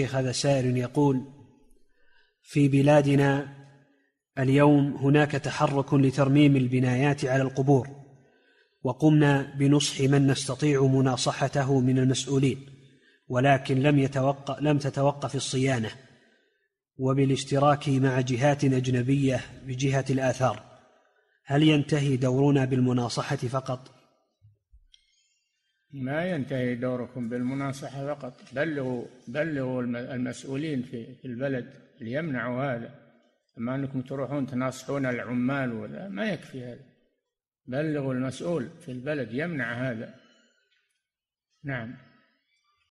شيخ هذا سائل يقول في بلادنا اليوم هناك تحرك لترميم البنايات على القبور وقمنا بنصح من نستطيع مناصحته من المسؤولين ولكن لم يتوقع لم تتوقف الصيانه وبالاشتراك مع جهات اجنبيه بجهه الاثار هل ينتهي دورنا بالمناصحه فقط ما ينتهي دوركم بالمناصحة فقط بلغوا بلغوا المسؤولين في البلد ليمنعوا هذا أما أنكم تروحون تناصحون العمال ولا ما يكفي هذا بلغوا المسؤول في البلد يمنع هذا نعم